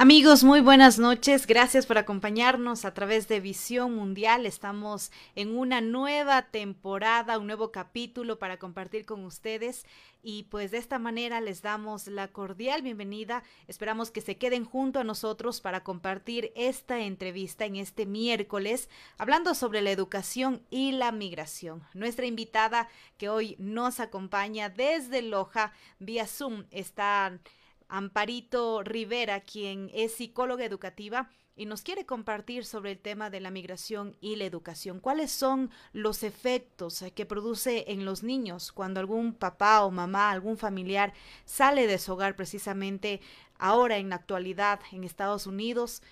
Amigos, muy buenas noches. Gracias por acompañarnos a través de Visión Mundial. Estamos en una nueva temporada, un nuevo capítulo para compartir con ustedes y pues de esta manera les damos la cordial bienvenida. Esperamos que se queden junto a nosotros para compartir esta entrevista en este miércoles hablando sobre la educación y la migración. Nuestra invitada que hoy nos acompaña desde Loja vía Zoom está Amparito Rivera, quien es psicóloga educativa y nos quiere compartir sobre el tema de la migración y la educación. ¿Cuáles son los efectos eh, que produce en los niños cuando algún papá o mamá, algún familiar sale de su hogar precisamente ahora en la actualidad en Estados Unidos?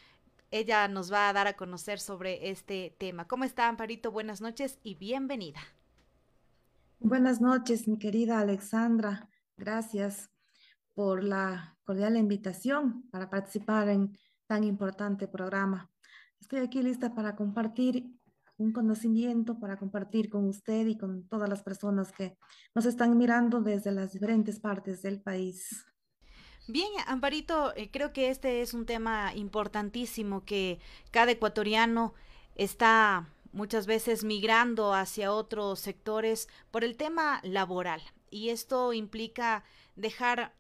Ella nos va a dar a conocer sobre este tema. ¿Cómo está Amparito? Buenas noches y bienvenida. Buenas noches, mi querida Alexandra. Gracias por la cordial invitación para participar en tan importante programa. Estoy aquí lista para compartir un conocimiento, para compartir con usted y con todas las personas que nos están mirando desde las diferentes partes del país. Bien, Amparito, eh, creo que este es un tema importantísimo que cada ecuatoriano está muchas veces migrando hacia otros sectores por el tema laboral. Y esto implica dejar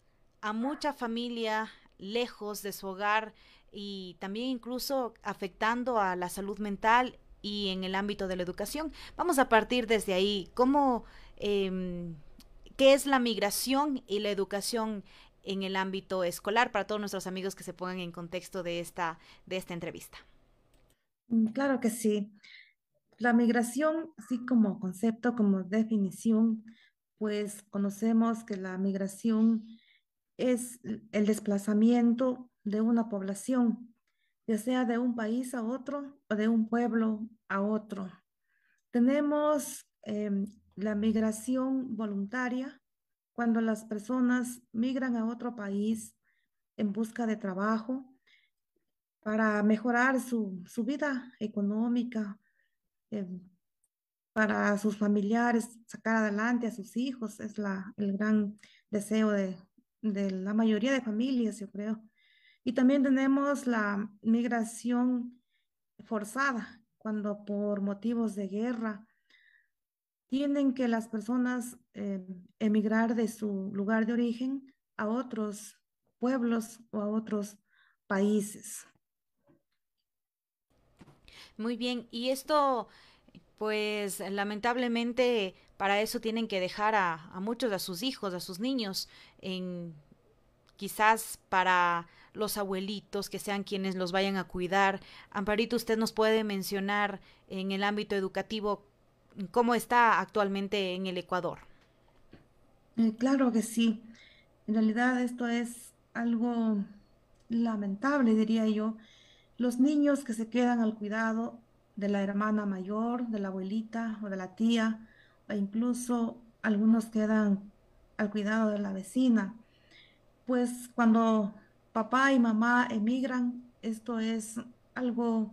a mucha familia lejos de su hogar y también incluso afectando a la salud mental y en el ámbito de la educación. Vamos a partir desde ahí. ¿Cómo, em, ¿Qué es la migración y la educación en el ámbito escolar para todos nuestros amigos que se pongan en contexto de esta, de esta entrevista? Mm, claro que sí. La migración, sí como concepto, como definición, pues conocemos que la migración es el desplazamiento de una población, ya sea de un país a otro o de un pueblo a otro. Tenemos eh, la migración voluntaria, cuando las personas migran a otro país en busca de trabajo para mejorar su, su vida económica, eh, para sus familiares, sacar adelante a sus hijos, es la, el gran deseo de, de la mayoría de familias, yo creo. Y también tenemos la migración forzada, cuando por motivos de guerra tienen que las personas eh, emigrar de su lugar de origen a otros pueblos o a otros países. Muy bien, y esto pues lamentablemente para eso tienen que dejar a, muchos, a sus hijos, a sus niños, en quizás para los abuelitos que sean quienes los vayan a cuidar. Amparito, usted nos puede mencionar en el ámbito educativo cómo está actualmente en el Ecuador. Eh, claro que sí. En realidad esto es algo lamentable, diría yo. Los niños que se quedan al cuidado de la hermana mayor, de la abuelita o de la tía, e incluso algunos quedan al cuidado de la vecina. Pues cuando papá y mamá emigran, esto es algo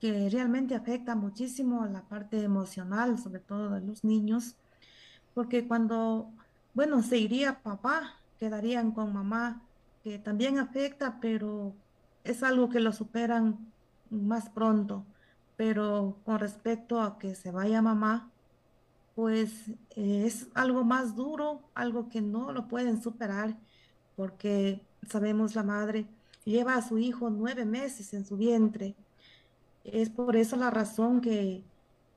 que realmente afecta muchísimo a la parte emocional, sobre todo de los niños, porque cuando, bueno, se iría papá, quedarían con mamá, que también afecta, pero es algo que lo superan más pronto. Pero con respecto a que se vaya mamá, pues eh, es algo más duro, algo que no lo pueden superar, porque sabemos la madre lleva a su hijo nueve meses en su vientre. Es por eso la razón que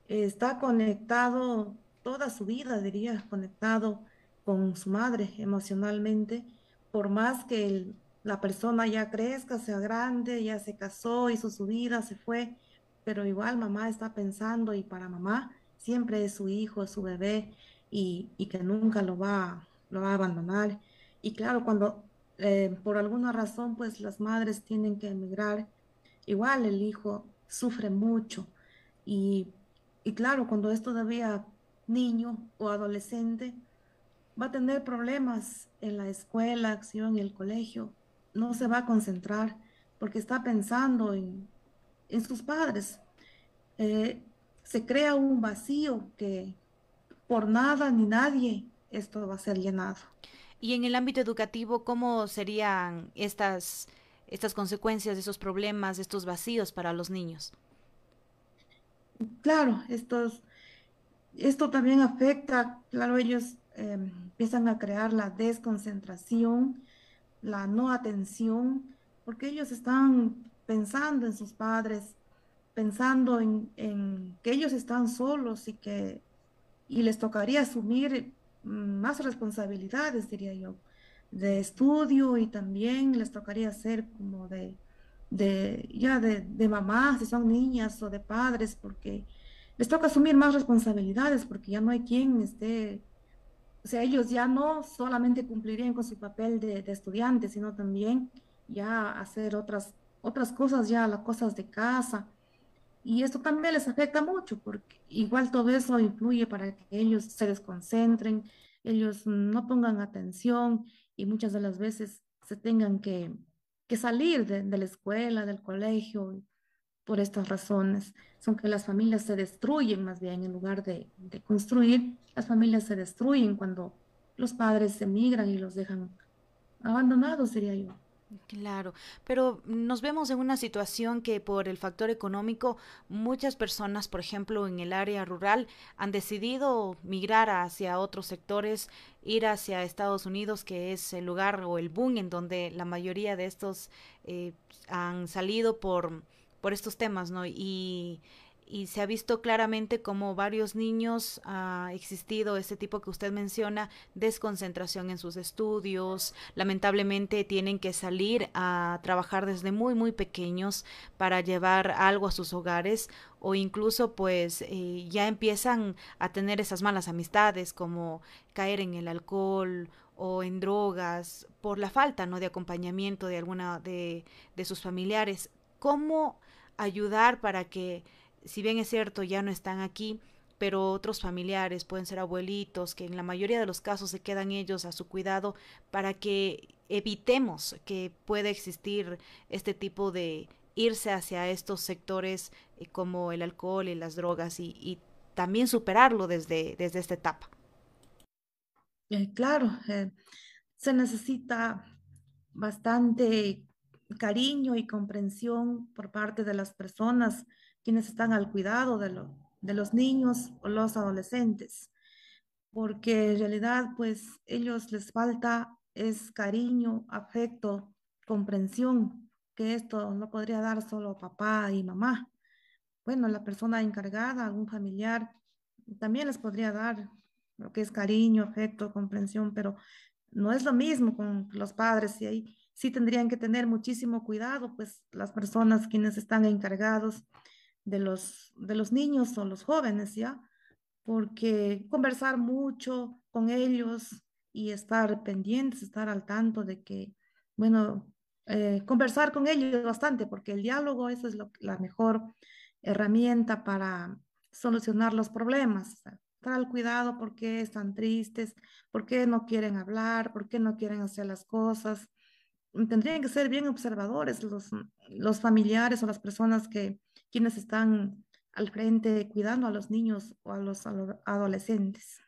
está conectado toda su vida, diría, conectado con su madre emocionalmente, por más que la persona ya crezca, sea grande, ya se casó, hizo su vida, se fue, pero igual mamá está pensando y para mamá siempre es su hijo, su bebé y, que nunca lo va, lo va a abandonar. Y claro, cuando eh, por alguna razón pues las madres tienen que emigrar, igual el hijo sufre mucho. Y, y claro, cuando es todavía niño o adolescente, va a tener problemas en la escuela, en el colegio, no se va a concentrar porque está pensando en, en sus padres. Eh, se crea un vacío que por nada ni nadie esto va a ser llenado. Y en el ámbito educativo, ¿cómo serían estas, estas consecuencias, esos problemas, estos vacíos para los niños? Claro, estos, esto también afecta, claro, ellos eh, empiezan a crear la desconcentración, la no atención, porque ellos están pensando en sus padres, pensando en, que ellos están solos y que les tocaría asumir más responsabilidades, diría yo, de estudio y también les tocaría ser como de, de ya de, mamás, si son niñas o de padres, porque les toca asumir más responsabilidades, porque ya no hay quien esté, o sea, ellos ya no solamente cumplirían con su papel de, de estudiante, sino también ya hacer otras otras cosas ya, las cosas de casa. Y esto también les afecta mucho porque igual todo eso influye para que ellos se desconcentren, ellos no pongan atención y muchas de las veces se tengan que, que salir de, la escuela, del colegio, por estas razones. Son que las familias se destruyen más bien en lugar de, construir, las familias se destruyen cuando los padres se emigran y los dejan abandonados, sería yo. Claro, pero nos vemos en una situación que por el factor económico muchas personas, por ejemplo, en el área rural han decidido migrar hacia otros sectores, ir hacia Estados Unidos, que es el lugar o el boom en donde la mayoría de estos eh, han salido por, por estos temas, ¿no? Y y se ha visto claramente como varios niños ha existido ese tipo que usted menciona, desconcentración en sus estudios, lamentablemente tienen que salir a trabajar desde muy, muy pequeños para llevar algo a sus hogares o incluso pues eh, ya empiezan a tener esas malas amistades como caer en el alcohol o en drogas por la falta no de acompañamiento de alguna de, de sus familiares. ¿Cómo ayudar para que si bien es cierto, ya no están aquí, pero otros familiares, pueden ser abuelitos, que en la mayoría de los casos se quedan ellos a su cuidado para que evitemos que pueda existir este tipo de irse hacia estos sectores eh, como el alcohol y las drogas y, también superarlo desde, desde esta etapa. Eh, claro, eh, se necesita bastante cariño y comprensión por parte de las personas quienes están al cuidado de, los de los niños o los adolescentes, porque en realidad pues ellos les falta es cariño, afecto, comprensión, que esto no podría dar solo papá y mamá. Bueno, la persona encargada, algún familiar, también les podría dar lo que es cariño, afecto, comprensión, pero no es lo mismo con los padres y ahí sí tendrían que tener muchísimo cuidado, pues las personas quienes están encargados de los, de los niños o los jóvenes, ¿ya? Porque conversar mucho con ellos y estar pendientes, estar al tanto de que, bueno, eh, conversar con ellos bastante, porque el diálogo, esa es la mejor herramienta para solucionar los problemas. ¿Tal cuidado, por qué están tristes, por qué no quieren hablar, por qué no quieren hacer las cosas. Tendrían que ser bien observadores los, los familiares o las personas que, quienes están al frente cuidando a los niños o a los adolescentes.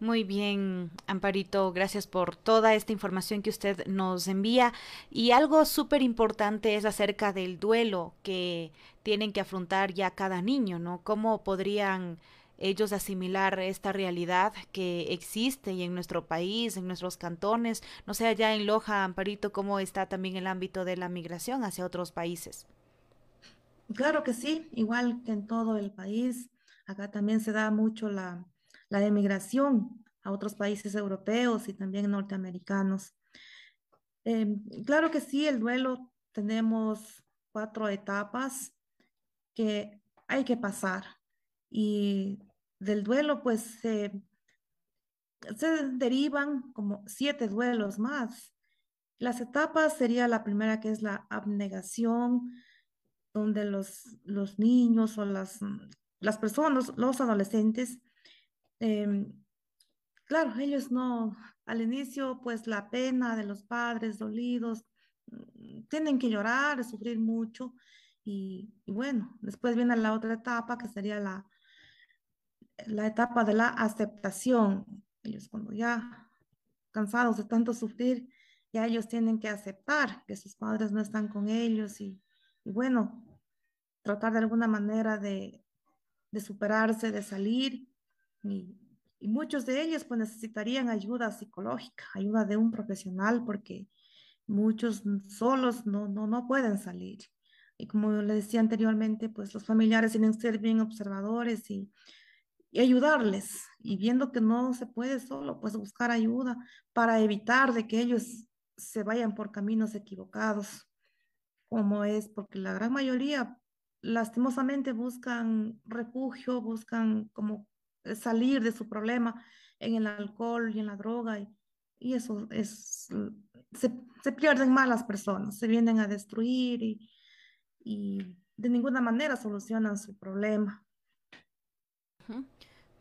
Muy bien, Amparito, gracias por toda esta información que usted nos envía. Y algo súper importante es acerca del duelo que tienen que afrontar ya cada niño, ¿no? ¿Cómo podrían ellos asimilar esta realidad que existe y en nuestro país, en nuestros cantones? No sé, ya en Loja, Amparito, ¿cómo está también el ámbito de la migración hacia otros países? Claro que sí, igual que en todo el país, acá también se da mucho la, la emigración a otros países europeos y también norteamericanos. Em, claro que sí, el duelo tenemos cuatro etapas que hay que pasar y del duelo pues se derivan como siete duelos más. Las etapas sería la primera que es la abnegación, donde los, los niños o las, las personas, los adolescentes, em, claro, ellos no, al inicio, pues la pena de los padres dolidos, mm, tienen que llorar, sufrir mucho, y, bueno, después viene la otra etapa que sería la, la etapa de la aceptación. Ellos cuando ya cansados de tanto sufrir, ya ellos tienen que aceptar que sus padres no están con ellos y, y bueno, tratar de alguna manera de, de superarse, de salir. Y, muchos de ellos pues necesitarían ayuda psicológica, ayuda de un profesional, porque muchos solos no, no, no pueden salir. Y como le decía anteriormente, pues los familiares tienen que ser bien observadores y, y ayudarles. Y viendo que no se puede solo, pues buscar ayuda para evitar de que ellos se vayan por caminos equivocados, como es, porque la gran mayoría lastimosamente buscan refugio, buscan como eh, salir de su problema en el alcohol y en la droga y, eso es, se, pierden más las personas, se vienen a destruir y, de ninguna manera solucionan su problema.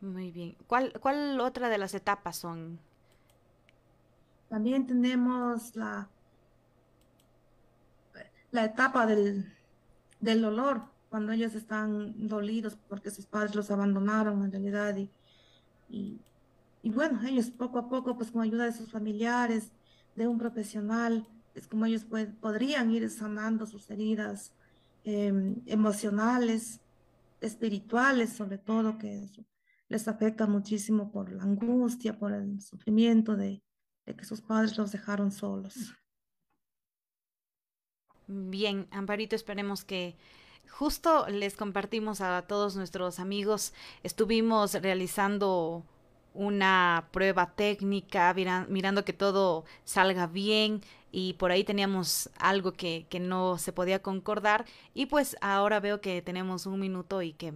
Muy bien. ¿Cuál, ¿Cuál otra de las etapas son? También tenemos la, la etapa del, del dolor cuando ellos están dolidos porque sus padres los abandonaron en realidad y, y, bueno, ellos poco a poco pues con ayuda de sus familiares, de un profesional, es como ellos podrían ir sanando sus heridas em, emocionales, espirituales sobre todo, que les afecta muchísimo por la angustia, por el sufrimiento de, de que sus padres los dejaron solos. Bien, Amparito, esperemos que justo les compartimos a todos nuestros amigos, estuvimos realizando una prueba técnica, mirando que todo salga bien y por ahí teníamos algo que, que no se podía concordar y pues ahora veo que tenemos un minuto y que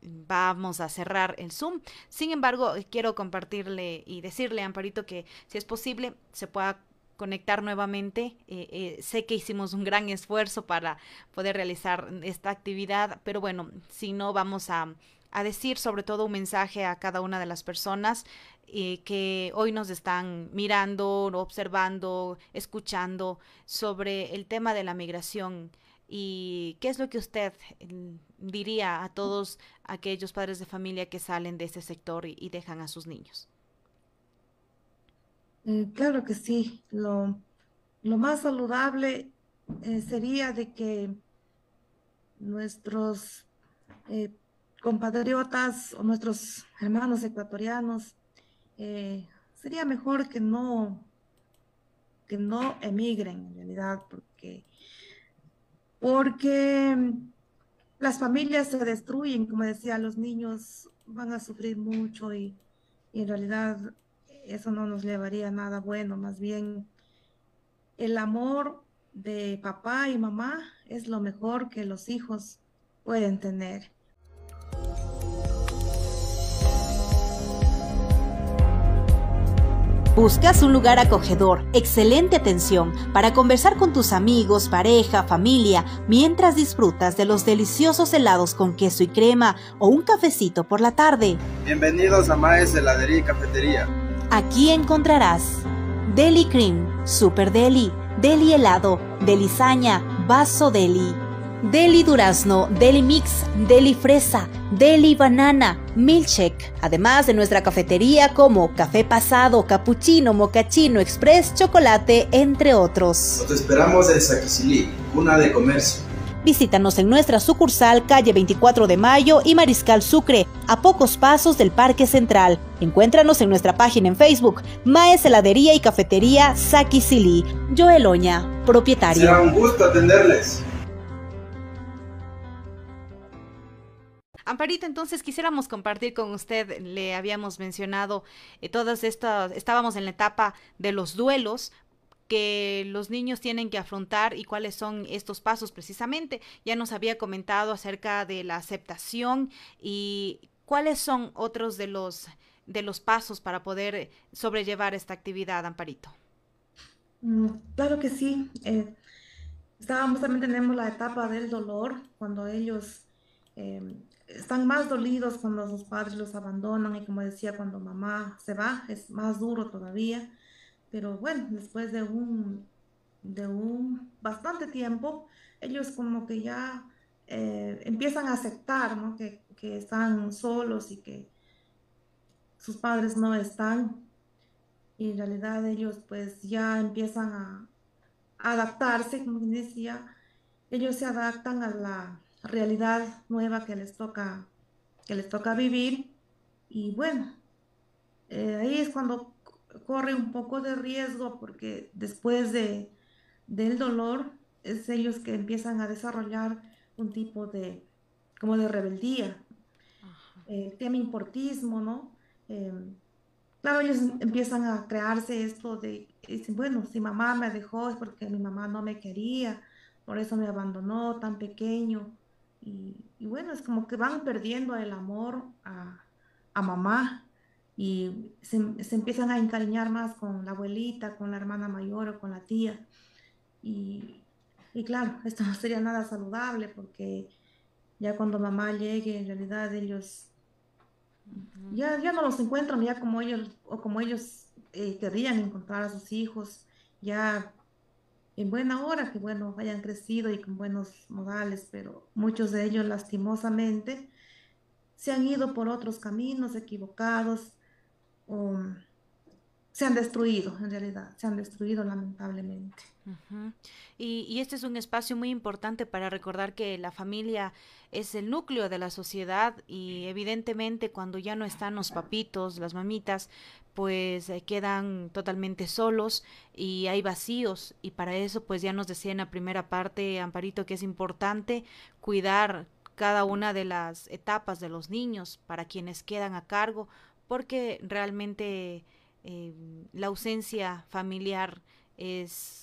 vamos a cerrar el Zoom. Sin embargo, quiero compartirle y decirle a Amparito que si es posible se pueda conectar nuevamente. Eh, eh, sé que hicimos un gran esfuerzo para poder realizar esta actividad, pero bueno, si no, vamos a, decir sobre todo un mensaje a cada una de las personas eh, que hoy nos están mirando, observando, escuchando sobre el tema de la migración. ¿Y qué es lo que usted diría a todos aquellos padres de familia que salen de ese sector y dejan a sus niños? Mm, claro que sí. Lo, más saludable eh, sería de que nuestros eh, compatriotas o nuestros hermanos ecuatorianos eh, sería mejor que no que no emigren en realidad porque porque las familias se destruyen como decía los niños van a sufrir mucho y en realidad eso no nos llevaría a nada bueno, más bien el amor de papá y mamá es lo mejor que los hijos pueden tener. Buscas un lugar acogedor, excelente atención para conversar con tus amigos, pareja, familia, mientras disfrutas de los deliciosos helados con queso y crema o un cafecito por la tarde. Bienvenidos a Maes Heladería y Cafetería Aquí encontrarás Deli Cream, Super Deli, Deli Helado, Deli Vaso Deli, Deli Durazno, Deli Mix, Deli Fresa, Deli Banana, milchek. Además de nuestra cafetería como café pasado, cappuccino, mocachino, express, chocolate, entre otros. Nos esperamos en Saquicilí, una de comercio. Visítanos en nuestra sucursal calle 24 de Mayo y Mariscal Sucre, a pocos pasos del Parque Central. Encuéntranos en nuestra página en Facebook, Maes Heladería y Cafetería Saki Silí. Joel Oña, propietario. Será un gusto atenderles. Amparito, entonces quisiéramos compartir con usted, le habíamos mencionado, eh, todas estas, estábamos en la etapa de los duelos, que los niños tienen que afrontar y cuáles son estos pasos precisamente. Ya nos había comentado acerca de la aceptación y cuáles son otros de los de los pasos para poder sobrellevar esta actividad, Amparito. Mm, claro que sí. Eh, estábamos también tenemos la etapa del dolor cuando ellos em, están más dolidos cuando sus padres los abandonan y como decía cuando mamá se va es más duro todavía pero bueno, después de un, de un bastante tiempo, ellos como que ya eh, empiezan a aceptar ¿no? que, que están solos y que sus padres no están. Y en realidad ellos pues ya empiezan a, adaptarse, como decía, ellos se adaptan a la realidad nueva que les toca, que les toca vivir. Y bueno, eh, ahí es cuando corre un poco de riesgo porque después de, del dolor es ellos que empiezan a desarrollar un tipo de, como de rebeldía, eh, el tema importismo, ¿no? Eh, claro, ellos empiezan a crearse esto de, bueno, si mamá me dejó es porque mi mamá no me quería, por eso me abandonó tan pequeño. Y, bueno, es como que van perdiendo el amor a, a mamá y se, se, empiezan a encariñar más con la abuelita, con la hermana mayor o con la tía. Y, y claro, esto no sería nada saludable porque ya cuando mamá llegue, en realidad ellos ya, ya no los encuentran ya como ellos o como ellos eh, querrían encontrar a sus hijos, ya en buena hora, que bueno, hayan crecido y con buenos modales, pero muchos de ellos lastimosamente se han ido por otros caminos equivocados, se han destruido, en realidad, se han destruido lamentablemente. y, este es un espacio muy importante para recordar que la familia es el núcleo de la sociedad y evidentemente cuando ya no están los papitos, las mamitas, pues eh, quedan totalmente solos y hay vacíos y para eso pues ya nos decía en la primera parte Amparito que es importante cuidar cada una de las etapas de los niños para quienes quedan a cargo porque realmente eh, la ausencia familiar es...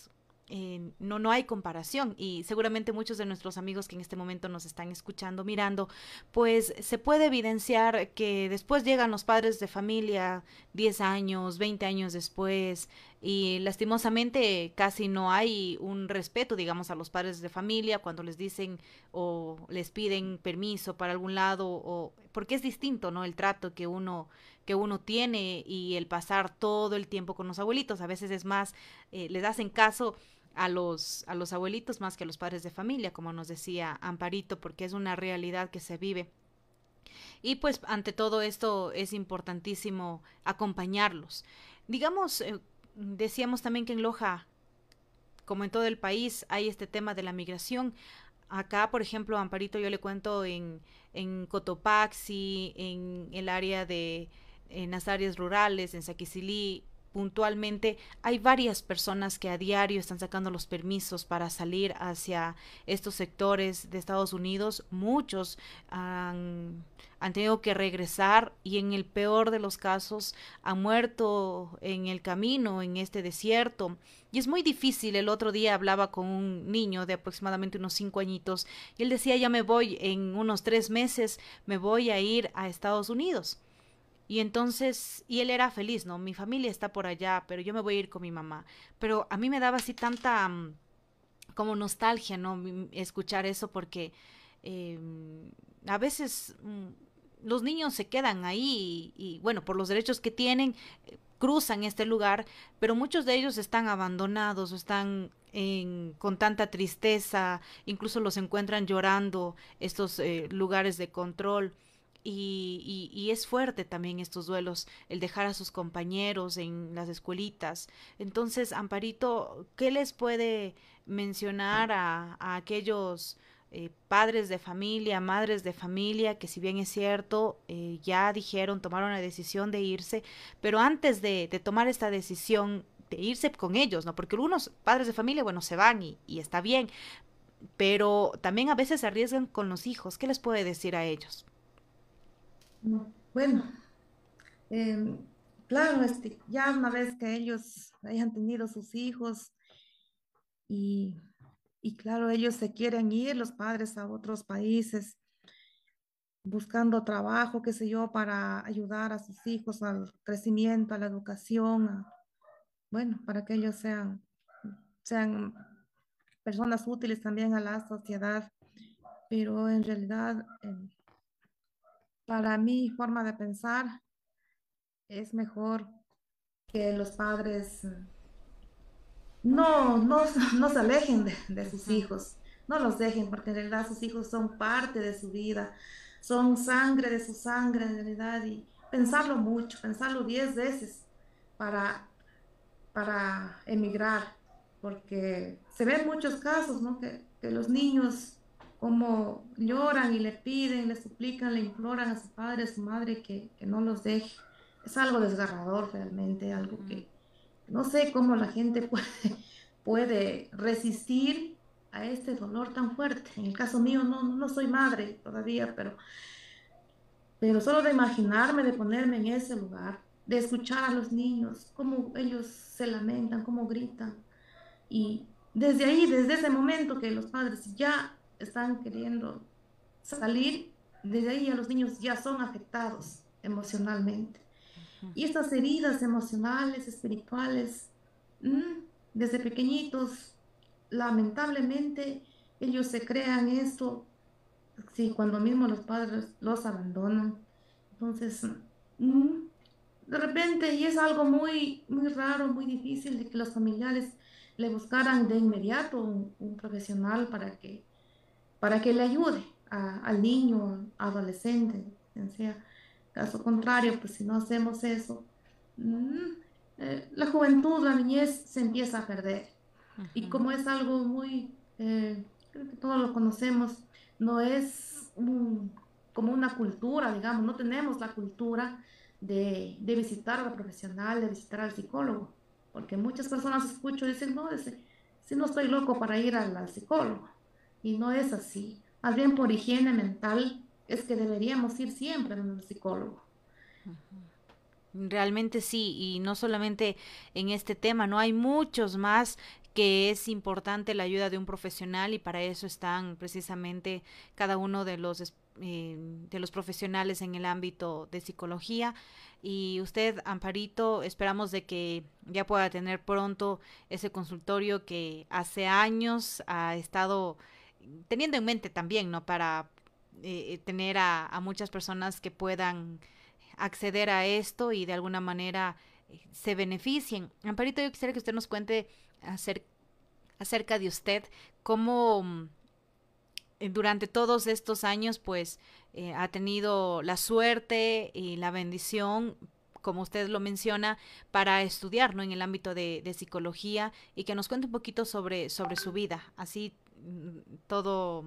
Eh, no, no hay comparación y seguramente muchos de nuestros amigos que en este momento nos están escuchando, mirando, pues se puede evidenciar que después llegan los padres de familia 10 años, 20 años después, y lastimosamente casi no hay un respeto, digamos, a los padres de familia cuando les dicen o les piden permiso para algún lado o porque es distinto, ¿no? El trato que uno que uno tiene y el pasar todo el tiempo con los abuelitos, a veces es más eh, les hacen caso a los a los abuelitos más que a los padres de familia, como nos decía Amparito, porque es una realidad que se vive. Y pues ante todo esto es importantísimo acompañarlos. Digamos, eh, decíamos también que en Loja, como en todo el país, hay este tema de la migración. Acá, por ejemplo, Amparito, yo le cuento en, Cotopaxi, en el área de, en las áreas rurales, en Saquicilí, puntualmente hay varias personas que a diario están sacando los permisos para salir hacia estos sectores de Estados Unidos. Muchos han, tenido que regresar y en el peor de los casos han muerto en el camino, en este desierto. Y es muy difícil. El otro día hablaba con un niño de aproximadamente unos cinco añitos y él decía, ya me voy en unos tres meses, me voy a ir a Estados Unidos. Y entonces, y él era feliz, ¿no? Mi familia está por allá, pero yo me voy a ir con mi mamá. Pero a mí me daba así tanta mm, como nostalgia, ¿no? Escuchar eso porque eh, a veces mm, los niños se quedan ahí y, bueno, por los derechos que tienen, eh, cruzan este lugar, pero muchos de ellos están abandonados están con tanta tristeza, incluso los encuentran llorando estos eh, lugares de control. Y, y, es fuerte también estos duelos, el dejar a sus compañeros en las escuelitas. Entonces, Amparito, ¿qué les puede mencionar a, aquellos eh, padres de familia, madres de familia, que si bien es cierto, eh, ya dijeron, tomaron la decisión de irse, pero antes de, tomar esta decisión, de irse con ellos, ¿no? Porque algunos padres de familia, bueno, se van y, y está bien, pero también a veces se arriesgan con los hijos. ¿Qué les puede decir a ellos? Bueno, em, claro, este, ya una vez que ellos hayan tenido sus hijos y, y claro, ellos se quieren ir, los padres, a otros países buscando trabajo, qué sé yo, para ayudar a sus hijos al crecimiento, a la educación, bueno, para que ellos sean, sean personas útiles también a la sociedad. Pero en realidad em, para mi forma de pensar, es mejor que los padres no, no, se alejen de, sus hijos, no los dejen, porque en realidad sus hijos son parte de su vida, son sangre de su sangre en realidad, y pensarlo mucho, pensarlo diez veces para, para emigrar, porque se ven muchos casos, ¿no? que los niños cómo lloran y le piden, le suplican, le imploran a su padre, a su madre que, que no los deje. Es algo desgarrador realmente, algo que no sé cómo la gente puede, puede resistir a este dolor tan fuerte. En el caso mío no, no soy madre todavía, pero, pero solo de imaginarme, de ponerme en ese lugar, de escuchar a los niños, cómo ellos se lamentan, cómo gritan. Y desde ahí, desde ese momento que los padres ya están queriendo salir, de ahí a los niños ya son afectados emocionalmente. Y estas heridas emocionales, espirituales, mm, desde pequeñitos, lamentablemente ellos se crean esto, sí, cuando mismo los padres los abandonan. Entonces, mm, de repente, y es algo muy, muy raro, muy difícil de que los familiares le buscaran de inmediato un profesional para que para que le ayude al niño, adolescente, en Caso contrario, pues si no hacemos eso, mm, eh, la juventud, la niñez se empieza a perder. Y como es algo muy, eh, creo que todos lo conocemos, no es como una cultura, digamos, no tenemos la cultura de, de, visitar al profesional, de visitar al psicólogo, porque muchas personas escucho y dicen, no, si no estoy loco para ir al psicólogo y no es así. Alguien bien por higiene mental es que deberíamos ir siempre a un psicólogo. Realmente sí, y no solamente en este tema, no hay muchos más que es importante la ayuda de un profesional y para eso están precisamente cada uno de los eh, de los profesionales en el ámbito de psicología y usted Amparito esperamos de que ya pueda tener pronto ese consultorio que hace años ha estado teniendo en mente también, ¿no? Para eh, tener a, muchas personas que puedan acceder a esto y de alguna manera eh, se beneficien. Amparito, yo quisiera que usted nos cuente acerca, de usted, cómo mm, eh, durante todos estos años, pues, ha tenido la suerte y la bendición como usted lo menciona, para estudiar ¿no? en el ámbito de, psicología y que nos cuente un poquito sobre, sobre su vida, así todo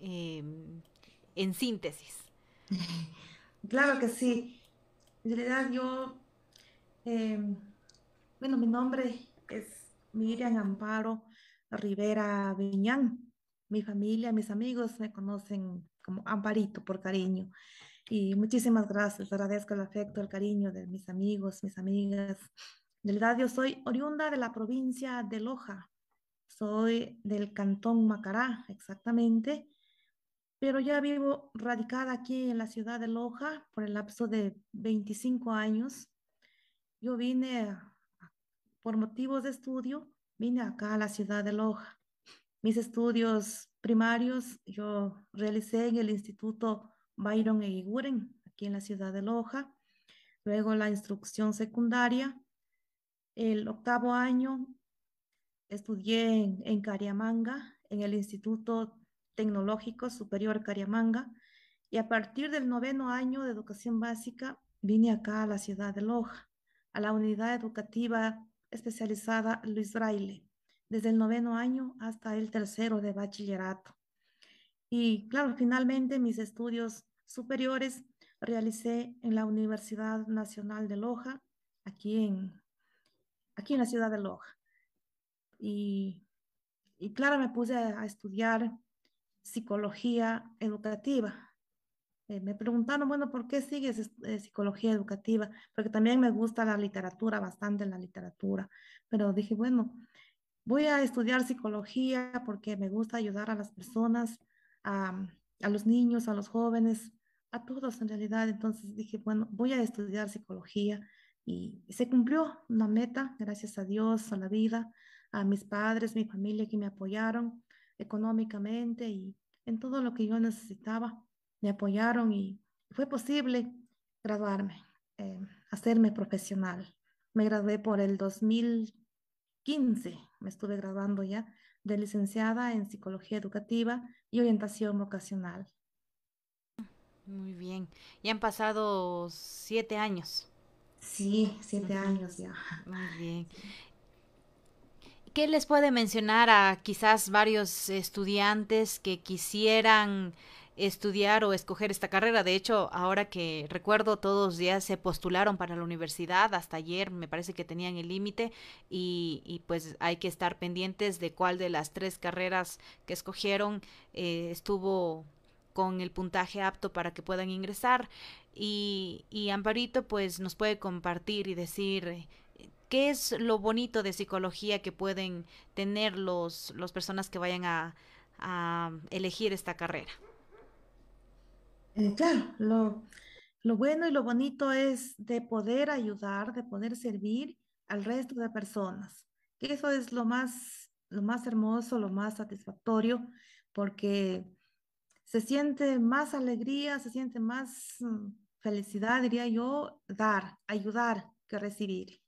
em, en síntesis. Claro que sí. En realidad yo, em, bueno, mi nombre es Miriam Amparo Rivera Viñán. Mi familia, mis amigos me conocen como Amparito por cariño. Y muchísimas gracias. Agradezco el afecto, el cariño de mis amigos, mis amigas. En realidad yo soy oriunda de la provincia de Loja, soy del cantón Macará, exactamente, pero ya vivo radicada aquí en la ciudad de Loja por el lapso de 25 años. Yo vine, por motivos de estudio, vine acá a la ciudad de Loja. Mis estudios primarios yo realicé en el Instituto Byron e Iguren, aquí en la ciudad de Loja. Luego la instrucción secundaria. El octavo año Estudié en, Cariamanga, en el Instituto Tecnológico Superior Cariamanga, y a partir del noveno año de educación básica vine acá a la ciudad de Loja, a la unidad educativa especializada Luis Braille, desde el noveno año hasta el tercero de bachillerato. Y claro, finalmente mis estudios superiores realicé en la Universidad Nacional de Loja, aquí en, aquí en la ciudad de Loja. Y, claro, me puse a estudiar psicología educativa. Eh, me preguntaron, bueno, ¿por qué sigues eh, psicología educativa? Porque también me gusta la literatura, bastante la literatura. Pero dije, bueno, voy a estudiar psicología porque me gusta ayudar a las personas, a, a los niños, a los jóvenes, a todos en realidad. Entonces dije, bueno, voy a estudiar psicología y se cumplió una meta, gracias a Dios, a la vida, a mis padres, mi familia que me apoyaron económicamente y en todo lo que yo necesitaba, me apoyaron y fue posible graduarme, eh, hacerme profesional. Me gradué por el 2015, me estuve graduando ya de licenciada en psicología educativa y orientación vocacional. Muy bien, ya han pasado siete años. Sí, siete años ya. Muy bien. ¿qué les puede mencionar a quizás varios estudiantes que quisieran estudiar o escoger esta carrera? De hecho, ahora que recuerdo, todos ya se postularon para la universidad, hasta ayer me parece que tenían el límite y, pues hay que estar pendientes de cuál de las tres carreras que escogieron eh, estuvo con el puntaje apto para que puedan ingresar. Y, y Amparito pues nos puede compartir y decir ¿Qué es lo bonito de psicología que pueden tener los, los personas que vayan a, elegir esta carrera? Eh, claro, lo, bueno y lo bonito es de poder ayudar, de poder servir al resto de personas. eso es lo más, lo más hermoso, lo más satisfactorio, porque se siente más alegría, se siente más mm, felicidad, diría yo, dar, ayudar que recibir.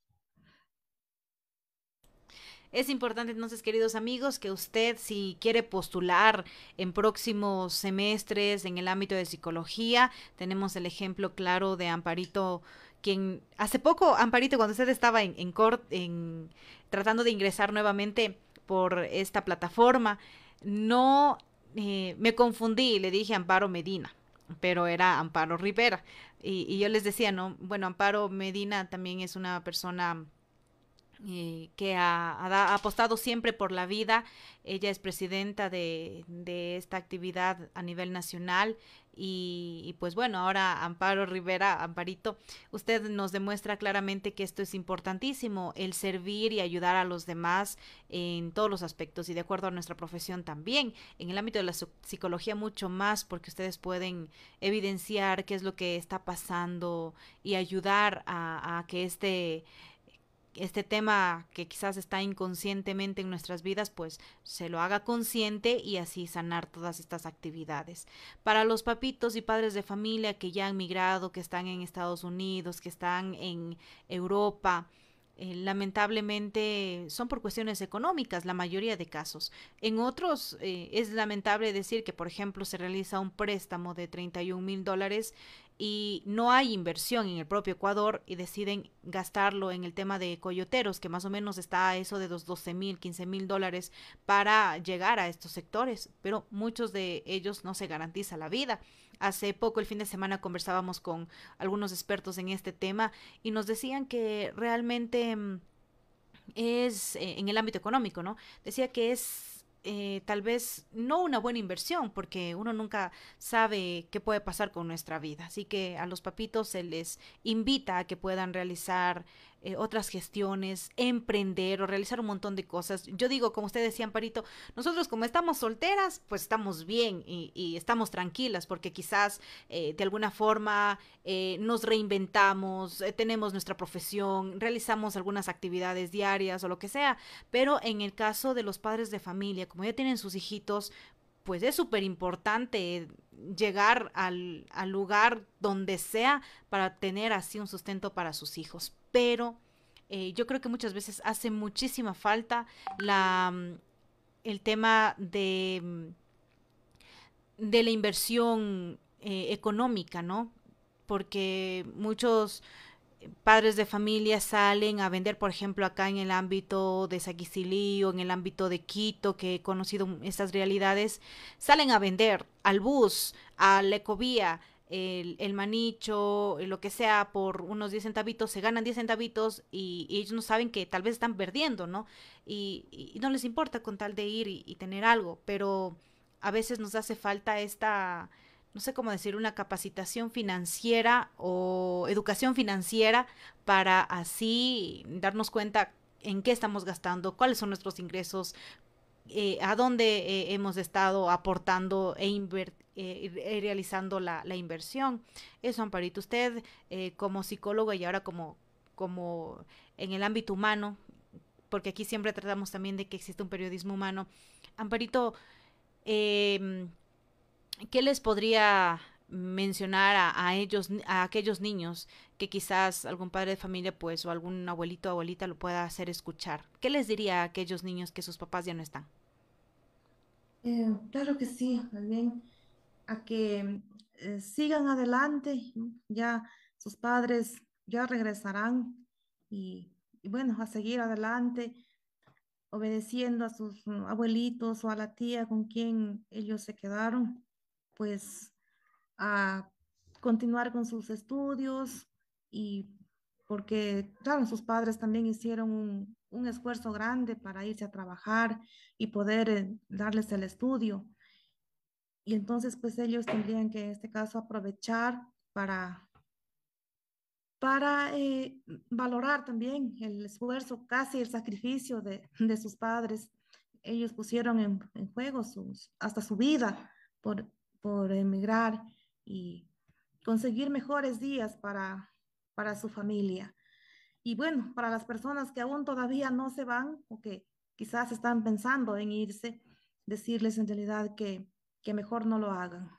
Es importante entonces, queridos amigos, que usted si quiere postular en próximos semestres en el ámbito de psicología, tenemos el ejemplo claro de Amparito quien hace poco, Amparito, cuando usted estaba en, en, en tratando de ingresar nuevamente por esta plataforma, no eh, me confundí y le dije Amparo Medina, pero era Amparo Rivera. Y, y yo les decía, no, bueno, Amparo Medina también es una persona eh, que ha, apostado siempre por la vida. Ella es presidenta de, esta actividad a nivel nacional y, pues bueno, ahora Amparo Rivera, Amparito, usted nos demuestra claramente que esto es importantísimo, el servir y ayudar a los demás en todos los aspectos y de acuerdo a nuestra profesión también, en el ámbito de la psicología mucho más, porque ustedes pueden evidenciar qué es lo que está pasando y ayudar a, a que este este tema que quizás está inconscientemente en nuestras vidas, pues se lo haga consciente y así sanar todas estas actividades. Para los papitos y padres de familia que ya han migrado, que están en Estados Unidos, que están en Europa, eh, lamentablemente son por cuestiones económicas la mayoría de casos. En otros eh, es lamentable decir que, por ejemplo, se realiza un préstamo de 31 mil dólares y no hay inversión en el propio Ecuador y deciden gastarlo en el tema de coyoteros, que más o menos está a eso de los 12 mil, 15 mil dólares para llegar a estos sectores, pero muchos de ellos no se garantiza la vida. Hace poco, el fin de semana, conversábamos con algunos expertos en este tema y nos decían que realmente mm, es eh, en el ámbito económico, ¿no? Decía que es eh, tal vez no una buena inversión, porque uno nunca sabe qué puede pasar con nuestra vida. Así que a los papitos se les invita a que puedan realizar eh, otras gestiones, emprender o realizar un montón de cosas. Yo digo, como usted decía, Amparito, nosotros como estamos solteras, pues estamos bien y, estamos tranquilas porque quizás eh, de alguna forma eh, nos reinventamos, tenemos nuestra profesión, realizamos algunas actividades diarias o lo que sea, pero en el caso de los padres de familia, como ya tienen sus hijitos, pues es súper importante llegar al, lugar donde sea para tener así un sustento para sus hijos. Pero eh, yo creo que muchas veces hace muchísima falta la, el tema de, de la inversión eh, económica, ¿no? Porque muchos padres de familia salen a vender, por ejemplo, acá en el ámbito de Saquicilí o en el ámbito de Quito, que he conocido estas realidades, salen a vender al bus, a la ecovía, el, manicho, lo que sea, por unos 10 centavitos, se ganan 10 centavitos y, ellos no saben que tal vez están perdiendo, ¿no? Y, no les importa con tal de ir y tener algo, pero a veces nos hace falta esta no sé cómo decir, una capacitación financiera o educación financiera para así darnos cuenta en qué estamos gastando, cuáles son nuestros ingresos, eh, a dónde eh, hemos estado aportando e eh, realizando la, inversión. Eso, Amparito, usted como psicólogo y ahora como, como en el ámbito humano, porque aquí siempre tratamos también de que existe un periodismo humano. Amparito, em, ¿qué les podría mencionar a, ellos, a aquellos niños que quizás algún padre de familia, pues, o algún abuelito o abuelita lo pueda hacer escuchar? ¿Qué les diría a aquellos niños que sus papás ya no están? Eh, claro que sí, también a que eh, sigan adelante, ya sus padres ya regresarán y, y bueno, a seguir adelante obedeciendo a sus mm, abuelitos o a la tía con quien ellos se quedaron pues a continuar con sus estudios y porque, claro, sus padres también hicieron un, un esfuerzo grande para irse a trabajar y poder eh, darles el estudio. Y entonces, pues ellos tendrían que, en este caso, aprovechar para, para eh, valorar también el esfuerzo, casi el sacrificio de, de sus padres. Ellos pusieron en, en juego sus, hasta su vida por, por emigrar y conseguir mejores días para, para su familia. Y bueno, para las personas que aún todavía no se van o que quizás están pensando en irse, decirles en realidad que, que mejor no lo hagan,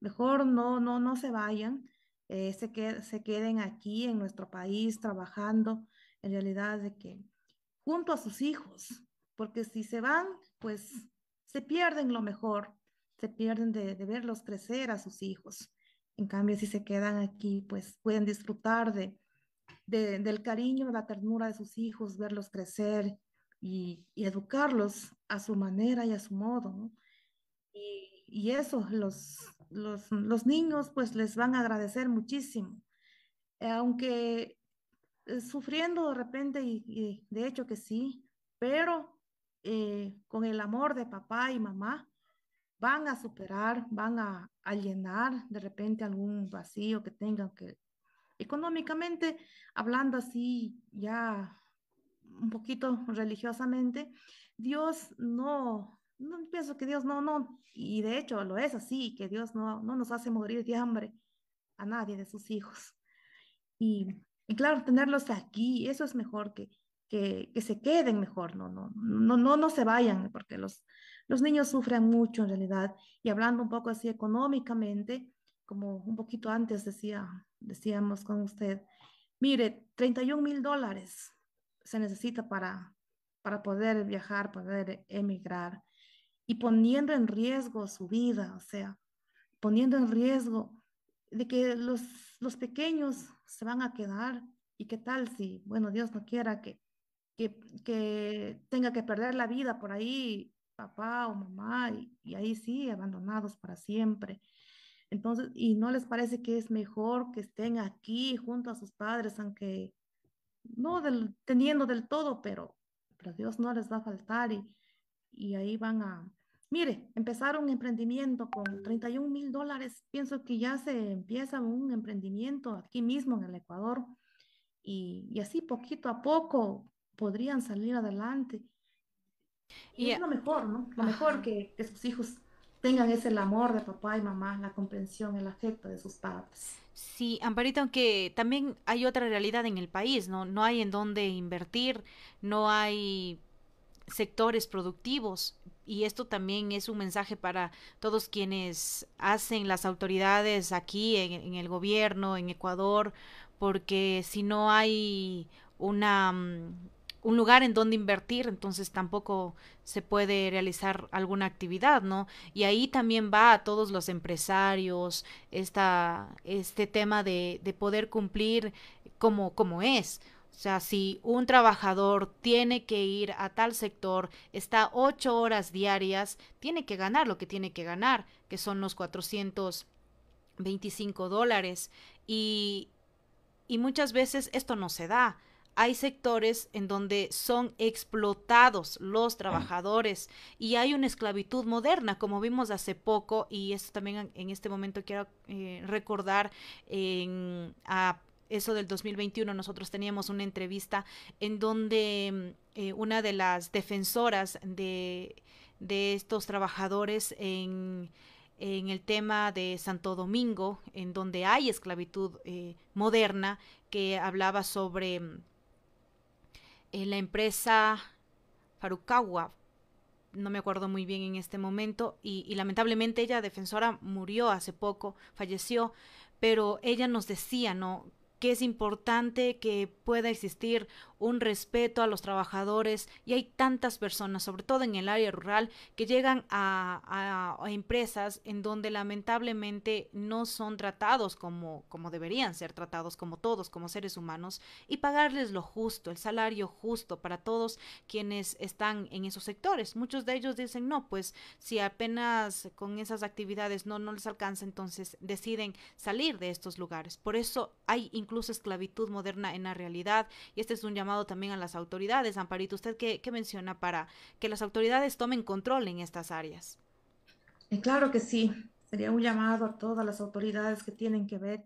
mejor no, no, no se vayan, eh, se, que, se queden aquí en nuestro país trabajando, en realidad de que junto a sus hijos, porque si se van, pues se pierden lo mejor se pierden de, verlos crecer a sus hijos. En cambio, si se quedan aquí, pues pueden disfrutar de, del cariño, la ternura de sus hijos, verlos crecer y, educarlos a su manera y a su modo. Y, eso, los, los, niños pues les van a agradecer muchísimo. Aunque eh, sufriendo de repente, y, de hecho que sí, pero eh, con el amor de papá y mamá, van a superar, van a, llenar de repente algún vacío que tengan que económicamente, hablando así ya un poquito religiosamente, Dios no, no pienso que Dios no, no, y de hecho lo es así, que Dios no, no nos hace morir de hambre a nadie de sus hijos. Y, y claro, tenerlos aquí, eso es mejor que, que, que, se queden mejor, no, no, no, no, no se vayan, porque los, los niños sufren mucho en realidad y hablando un poco así económicamente, como un poquito antes decía, decíamos con usted, mire, 31 mil dólares se necesita para, para poder viajar, poder emigrar y poniendo en riesgo su vida, o sea, poniendo en riesgo de que los, los pequeños se van a quedar y qué tal si, bueno, Dios no quiera que, que, que tenga que perder la vida por ahí papá o mamá y, ahí sí, abandonados para siempre. Entonces, ¿y no les parece que es mejor que estén aquí junto a sus padres, aunque no del, teniendo del todo, pero, pero Dios no les va a faltar y, y ahí van a... Mire, empezar un emprendimiento con 31 mil dólares, pienso que ya se empieza un emprendimiento aquí mismo en el Ecuador y, y así poquito a poco podrían salir adelante y es lo mejor, ¿no? Lo mejor que, sus hijos tengan es el amor de papá y mamá, la comprensión, el afecto de sus padres. Sí, Amparito, aunque también hay otra realidad en el país, ¿no? No hay en dónde invertir, no hay sectores productivos y esto también es un mensaje para todos quienes hacen las autoridades aquí en el gobierno, en Ecuador, porque si no hay una mm, un lugar en donde invertir, entonces tampoco se puede realizar alguna actividad, ¿no? Y ahí también va a todos los empresarios esta, este tema de, de poder cumplir como, como es. O sea, si un trabajador tiene que ir a tal sector, está ocho horas diarias, tiene que ganar lo que tiene que ganar, que son los 425 dólares. Y, y muchas veces esto no se da hay sectores en donde son explotados los mm. trabajadores y hay una esclavitud moderna, como vimos hace poco, y esto también en este momento quiero eh, recordar en, a eso del 2021 nosotros teníamos una entrevista en donde eh, una de las defensoras de, de estos trabajadores en el tema de Santo Domingo, en donde hay esclavitud eh, moderna, que hablaba sobre en eh, la empresa Farukawa, no me acuerdo muy bien en este momento, y, y, lamentablemente ella, defensora, murió hace poco, falleció, pero ella nos decía, ¿no? que es importante que pueda existir un respeto a los trabajadores y hay tantas personas, sobre todo en el área rural, que llegan a, empresas en donde lamentablemente no son tratados como, como deberían ser tratados, como todos, como seres humanos, y pagarles lo justo, el salario justo para todos quienes están en esos sectores. Muchos de ellos dicen, no, pues si apenas con esas actividades no, les alcanza, entonces deciden salir de estos lugares. Por eso hay incluso esclavitud moderna en la realidad y este es un llamado llamado también a las autoridades. Amparito, ¿usted qué, menciona para que las autoridades tomen control en estas áreas? Eh, claro que sí, sería un llamado a todas las autoridades que tienen que ver,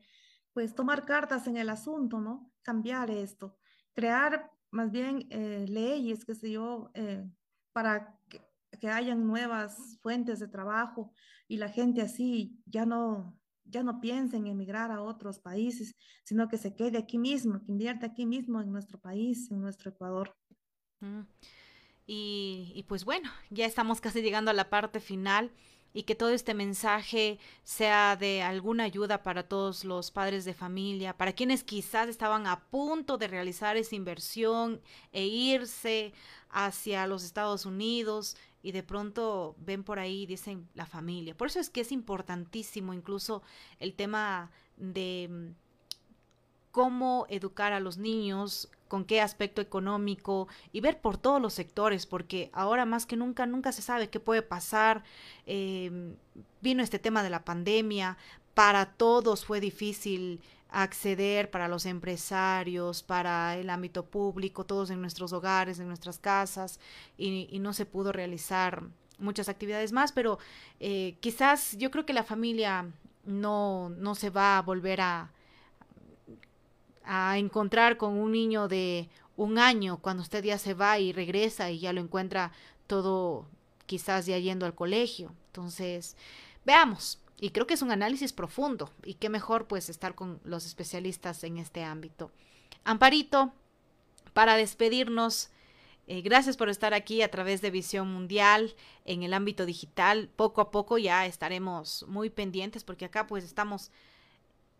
pues tomar cartas en el asunto, ¿no? Cambiar esto, crear más bien eh, leyes, qué sé yo, eh, para que, que hayan nuevas fuentes de trabajo y la gente así ya no ya no piensen en emigrar a otros países, sino que se quede aquí mismo, que invierte aquí mismo en nuestro país, en nuestro Ecuador. Mm. Y, y, pues bueno, ya estamos casi llegando a la parte final y que todo este mensaje sea de alguna ayuda para todos los padres de familia, para quienes quizás estaban a punto de realizar esa inversión e irse hacia los Estados Unidos y de pronto ven por ahí, dicen la familia. Por eso es que es importantísimo incluso el tema de mm, cómo educar a los niños, con qué aspecto económico y ver por todos los sectores, porque ahora más que nunca, nunca se sabe qué puede pasar. Em, vino este tema de la pandemia, para todos fue difícil acceder para los empresarios, para el ámbito público, todos en nuestros hogares, en nuestras casas, y, no se pudo realizar muchas actividades más, pero eh, quizás yo creo que la familia no, no se va a volver a, a encontrar con un niño de un año cuando usted ya se va y regresa y ya lo encuentra todo quizás ya yendo al colegio. Entonces, veamos, y creo que es un análisis profundo y qué mejor pues estar con los especialistas en este ámbito. Amparito, para despedirnos, eh, gracias por estar aquí a través de Visión Mundial en el ámbito digital. Poco a poco ya estaremos muy pendientes porque acá pues estamos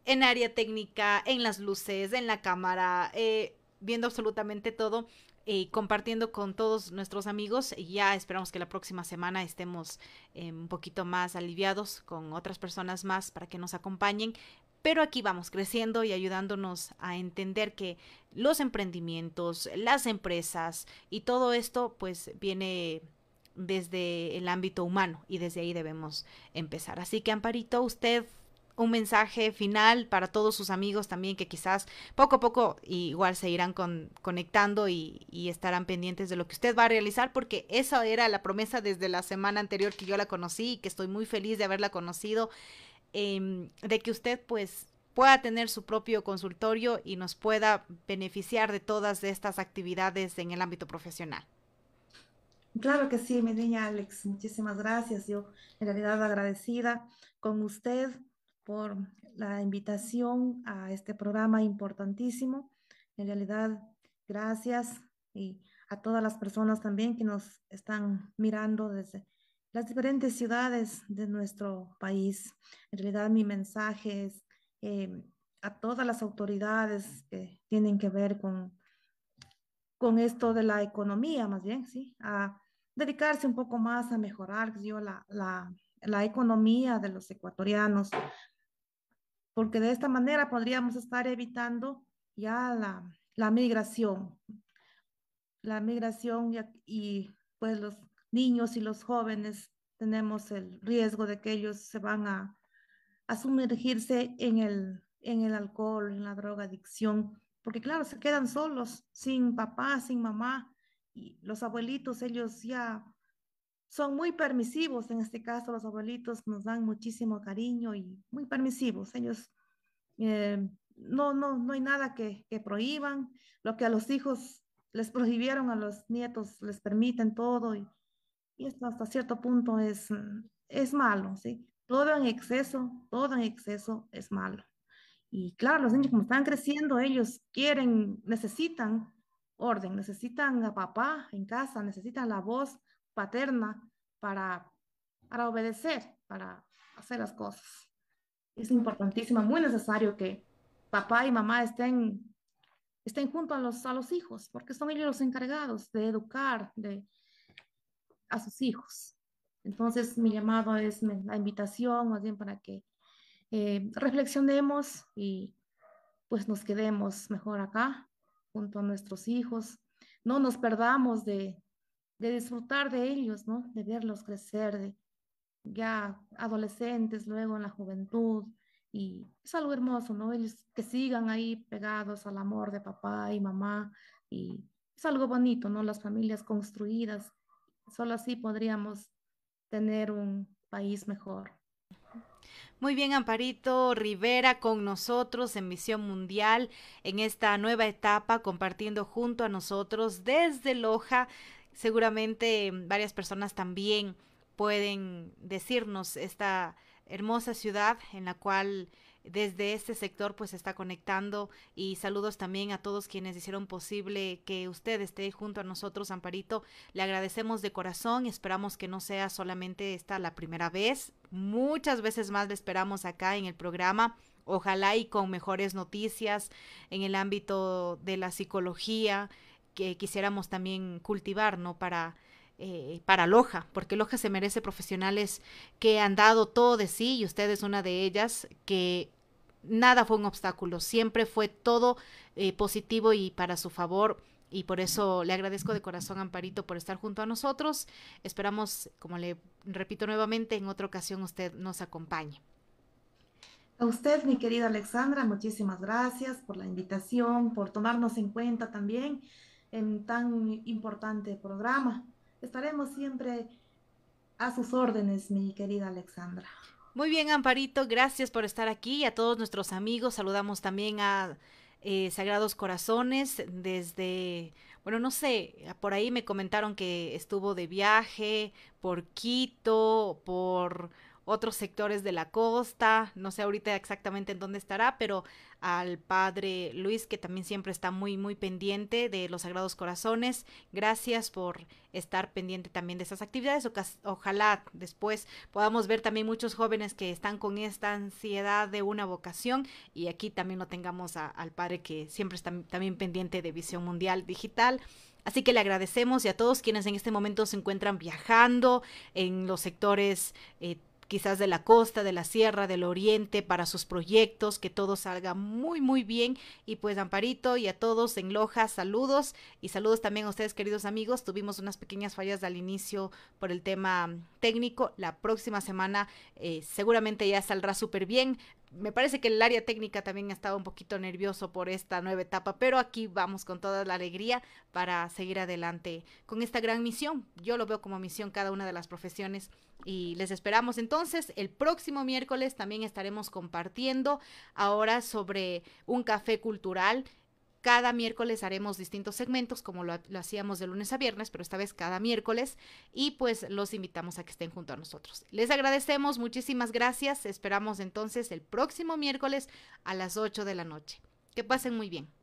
en área técnica, en las luces, en la cámara, eh, viendo absolutamente todo eh, compartiendo con todos nuestros amigos. y Ya esperamos que la próxima semana estemos eh, un poquito más aliviados con otras personas más para que nos acompañen. Pero aquí vamos creciendo y ayudándonos a entender que los emprendimientos, las empresas y todo esto pues viene desde el ámbito humano y desde ahí debemos empezar. Así que Amparito, usted un mensaje final para todos sus amigos también que quizás poco a poco igual se irán conectando y, estarán pendientes de lo que usted va a realizar porque esa era la promesa desde la semana anterior que yo la conocí y que estoy muy feliz de haberla conocido, em, de que usted pues pueda tener su propio consultorio y nos pueda beneficiar de todas estas actividades en el ámbito profesional. Claro que sí, mi niña Alex, muchísimas gracias. Yo en realidad agradecida con usted por la invitación a este programa importantísimo. En realidad, gracias y a todas las personas también que nos están mirando desde las diferentes ciudades de nuestro país. En realidad, mi mensaje es eh, a todas las autoridades que tienen que ver con, con esto de la economía, más bien, ¿sí? A dedicarse un poco más a mejorar yo, la, la, la economía de los ecuatorianos, porque de esta manera podríamos estar evitando ya la, migración, la migración y, pues los niños y los jóvenes tenemos el riesgo de que ellos se van a, sumergirse en el, en el alcohol, en la drogadicción, porque claro, se quedan solos, sin papá, sin mamá, y los abuelitos, ellos ya son muy permisivos, en este caso los abuelitos nos dan muchísimo cariño y muy permisivos. Ellos eh, no, no, no hay nada que, que, prohíban, lo que a los hijos les prohibieron, a los nietos les permiten todo y, y, esto hasta cierto punto es, mm, es malo, ¿sí? Todo en exceso, todo en exceso es malo. Y claro, los niños como están creciendo, ellos quieren, necesitan orden, necesitan a papá en casa, necesitan la voz paterna para, para obedecer, para hacer las cosas. Es importantísimo, muy necesario que papá y mamá estén, estén junto a los, a los hijos, porque son ellos los encargados de educar de, a sus hijos. Entonces, mi llamado es la invitación, más bien para que eh, reflexionemos y pues nos quedemos mejor acá junto a nuestros hijos, no nos perdamos de, de disfrutar de ellos, ¿no? De verlos crecer, de ya adolescentes, luego en la juventud. Y es algo hermoso, ¿no? Ellos que sigan ahí pegados al amor de papá y mamá. Y es algo bonito, ¿no? Las familias construidas. Solo así podríamos tener un país mejor. Muy bien, Amparito Rivera, con nosotros en Misión Mundial, en esta nueva etapa, compartiendo junto a nosotros desde Loja Seguramente mm, varias personas también pueden decirnos esta hermosa ciudad en la cual desde este sector pues se está conectando y saludos también a todos quienes hicieron posible que usted esté junto a nosotros, Amparito. Le agradecemos de corazón, esperamos que no sea solamente esta la primera vez, muchas veces más le esperamos acá en el programa. Ojalá y con mejores noticias en el ámbito de la psicología, que quisiéramos también cultivar, ¿no? Para, eh, para Loja, porque Loja se merece profesionales que han dado todo de sí y usted es una de ellas que nada fue un obstáculo, siempre fue todo eh, positivo y para su favor. Y por eso le agradezco de corazón, Amparito, por estar junto a nosotros. Esperamos, como le repito nuevamente, en otra ocasión usted nos acompañe. A usted, mi querida Alexandra, muchísimas gracias por la invitación, por tomarnos en cuenta también en tan importante programa. Estaremos siempre a sus órdenes, mi querida Alexandra. Muy bien, Amparito, gracias por estar aquí y a todos nuestros amigos. Saludamos también a eh, Sagrados Corazones desde, bueno, no sé, por ahí me comentaron que estuvo de viaje por Quito, por otros sectores de la costa, no sé ahorita exactamente en dónde estará, pero al padre Luis, que también siempre está muy, muy pendiente de los Sagrados Corazones. Gracias por estar pendiente también de estas actividades. ojalá después podamos ver también muchos jóvenes que están con esta ansiedad de una vocación y aquí también lo tengamos al padre que siempre está también pendiente de Visión Mundial Digital. Así que le agradecemos y a todos quienes en este momento se encuentran viajando en los sectores eh, quizás de la costa, de la sierra, del oriente, para sus proyectos, que todo salga muy, muy bien. Y pues Amparito y a todos en Loja, saludos y saludos también a ustedes, queridos amigos. Tuvimos unas pequeñas fallas al inicio por el tema mm, técnico. La próxima semana eh, seguramente ya saldrá súper bien me parece que el área técnica también ha estado un poquito nervioso por esta nueva etapa, pero aquí vamos con toda la alegría para seguir adelante con esta gran misión. Yo lo veo como misión cada una de las profesiones y les esperamos entonces el próximo miércoles también estaremos compartiendo ahora sobre un café cultural cada miércoles haremos distintos segmentos, como lo, hacíamos de lunes a viernes, pero esta vez cada miércoles. Y pues los invitamos a que estén junto a nosotros. Les agradecemos, muchísimas gracias. Esperamos entonces el próximo miércoles a las 8 de la noche. Que pasen muy bien.